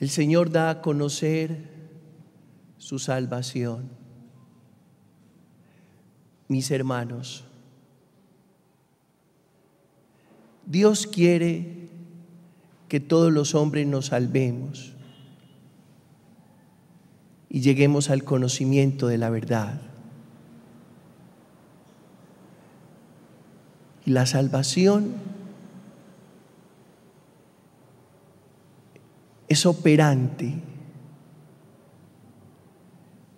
El Señor da a conocer su salvación. Mis hermanos, Dios quiere que todos los hombres nos salvemos y lleguemos al conocimiento de la verdad. Y la salvación es operante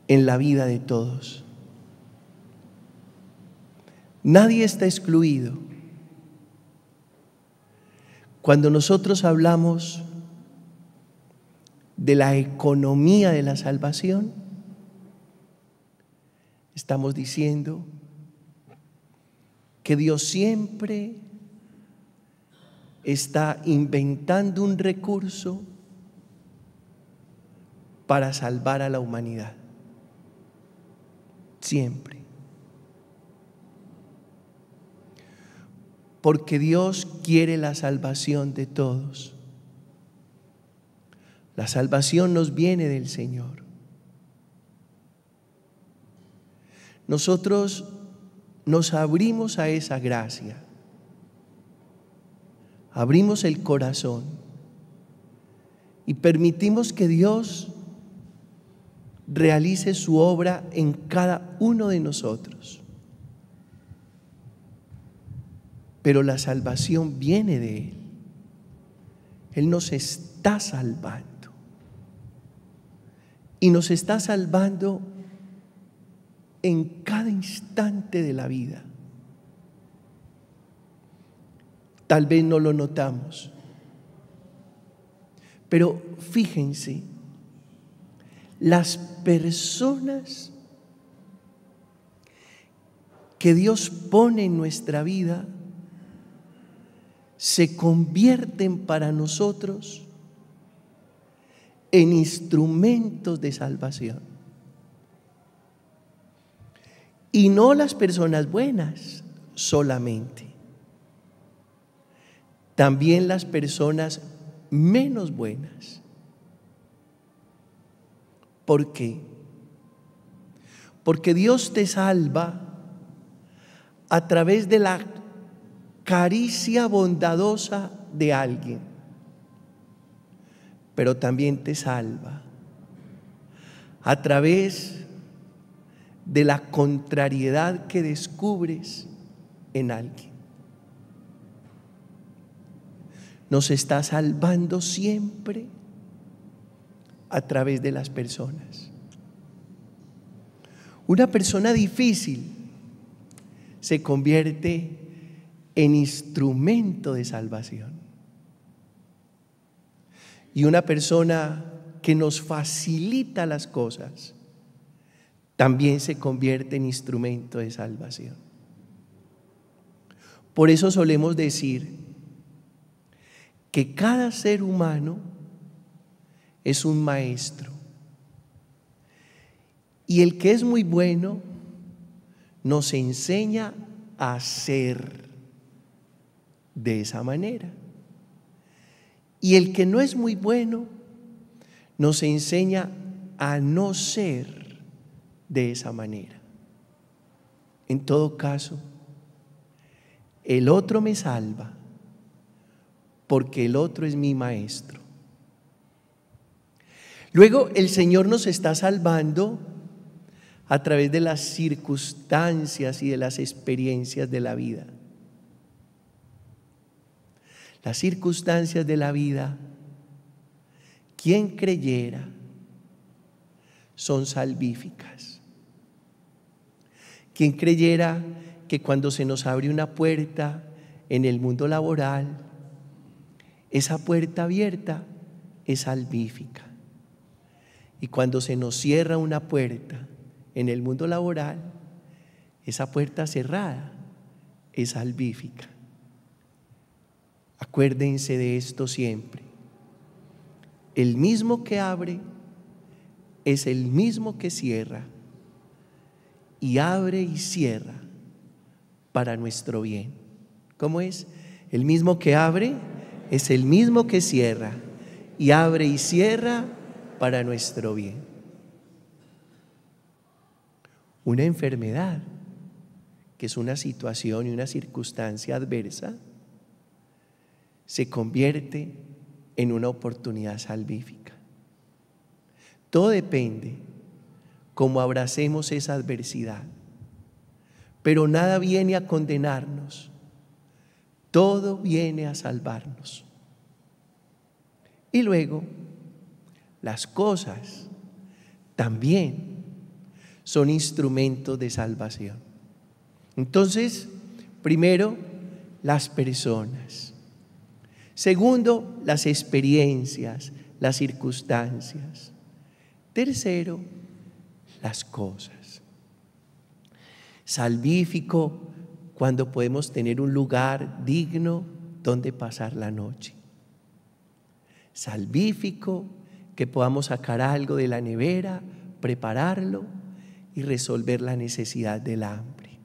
en la vida de todos. Nadie está excluido. Cuando nosotros hablamos de la economía de la salvación, estamos diciendo que Dios siempre está inventando un recurso para salvar a la humanidad. Siempre. Porque Dios quiere la salvación de todos. La salvación nos viene del Señor. Nosotros nos abrimos a esa gracia. Abrimos el corazón y permitimos que Dios realice su obra en cada uno de nosotros. Pero la salvación viene de Él. Él nos está salvando. Y nos está salvando en cada instante de la vida. Tal vez no lo notamos. Pero fíjense las personas que Dios pone en nuestra vida se convierten para nosotros en instrumentos de salvación. Y no las personas buenas solamente, también las personas menos buenas ¿Por qué? Porque Dios te salva a través de la caricia bondadosa de alguien, pero también te salva a través de la contrariedad que descubres en alguien. Nos está salvando siempre a través de las personas. Una persona difícil se convierte en instrumento de salvación. Y una persona que nos facilita las cosas también se convierte en instrumento de salvación. Por eso solemos decir que cada ser humano es un maestro. Y el que es muy bueno nos enseña a ser de esa manera. Y el que no es muy bueno nos enseña a no ser de esa manera. En todo caso, el otro me salva porque el otro es mi maestro. Luego el Señor nos está salvando a través de las circunstancias y de las experiencias de la vida. Las circunstancias de la vida, quien creyera, son salvíficas. Quien creyera que cuando se nos abre una puerta en el mundo laboral, esa puerta abierta es salvífica. Y cuando se nos cierra una puerta en el mundo laboral, esa puerta cerrada es salvífica. Acuérdense de esto siempre. El mismo que abre es el mismo que cierra. Y abre y cierra para nuestro bien. ¿Cómo es? El mismo que abre es el mismo que cierra. Y abre y cierra para nuestro bien. Una enfermedad, que es una situación y una circunstancia adversa, se convierte en una oportunidad salvífica. Todo depende cómo abracemos esa adversidad. Pero nada viene a condenarnos. Todo viene a salvarnos. Y luego las cosas también son instrumentos de salvación. Entonces, primero, las personas. Segundo, las experiencias, las circunstancias. Tercero, las cosas. Salvífico cuando podemos tener un lugar digno donde pasar la noche. Salvífico que podamos sacar algo de la nevera, prepararlo y resolver la necesidad del hambre.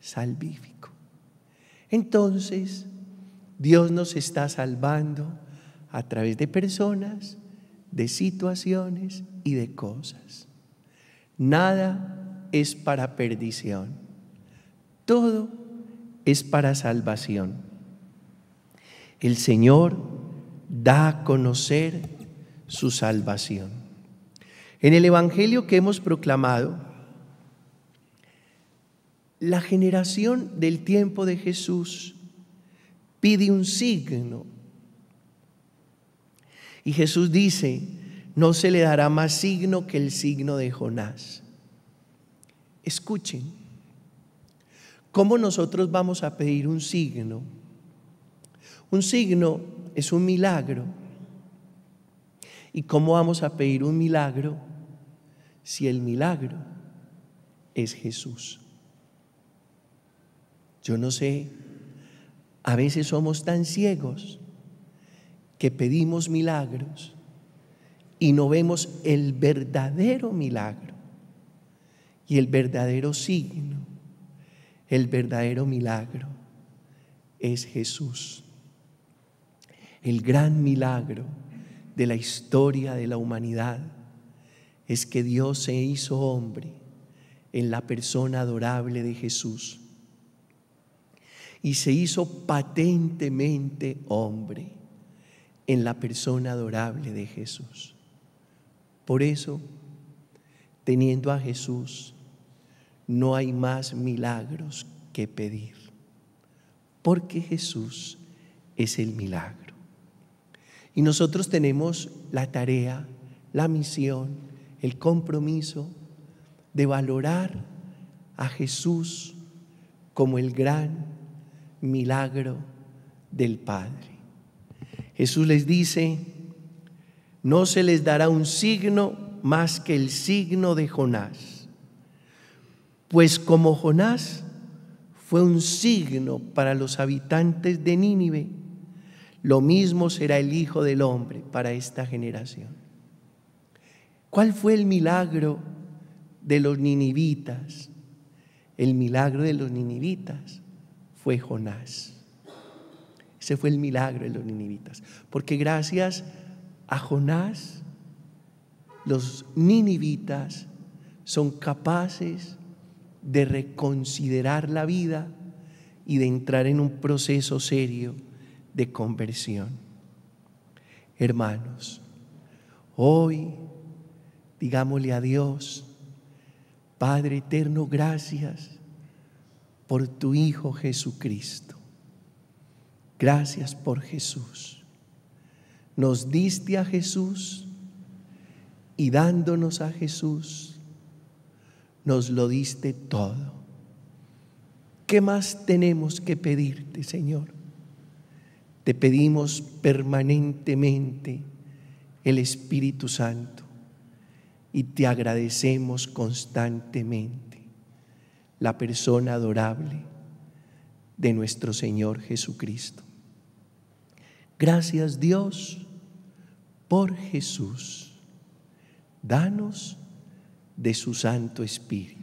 Salvífico. Entonces, Dios nos está salvando a través de personas, de situaciones y de cosas. Nada es para perdición. Todo es para salvación. El Señor da a conocer su salvación. En el Evangelio que hemos proclamado, la generación del tiempo de Jesús pide un signo. Y Jesús dice, no se le dará más signo que el signo de Jonás. Escuchen, ¿cómo nosotros vamos a pedir un signo? Un signo es un milagro ¿Y cómo vamos a pedir un milagro si el milagro es Jesús? Yo no sé, a veces somos tan ciegos que pedimos milagros y no vemos el verdadero milagro y el verdadero signo, el verdadero milagro es Jesús. El gran milagro de la historia de la humanidad es que Dios se hizo hombre en la persona adorable de Jesús y se hizo patentemente hombre en la persona adorable de Jesús. Por eso, teniendo a Jesús, no hay más milagros que pedir, porque Jesús es el milagro. Y nosotros tenemos la tarea, la misión, el compromiso de valorar a Jesús como el gran milagro del Padre. Jesús les dice, no se les dará un signo más que el signo de Jonás, pues como Jonás fue un signo para los habitantes de Nínive, lo mismo será el Hijo del Hombre para esta generación. ¿Cuál fue el milagro de los ninivitas? El milagro de los ninivitas fue Jonás. Ese fue el milagro de los ninivitas. Porque gracias a Jonás, los ninivitas son capaces de reconsiderar la vida y de entrar en un proceso serio de conversión. Hermanos, hoy digámosle a Dios, Padre eterno, gracias por tu Hijo Jesucristo. Gracias por Jesús. Nos diste a Jesús y dándonos a Jesús, nos lo diste todo. ¿Qué más tenemos que pedirte, Señor? te pedimos permanentemente el Espíritu Santo y te agradecemos constantemente la persona adorable de nuestro Señor Jesucristo. Gracias Dios por Jesús. Danos de su Santo Espíritu.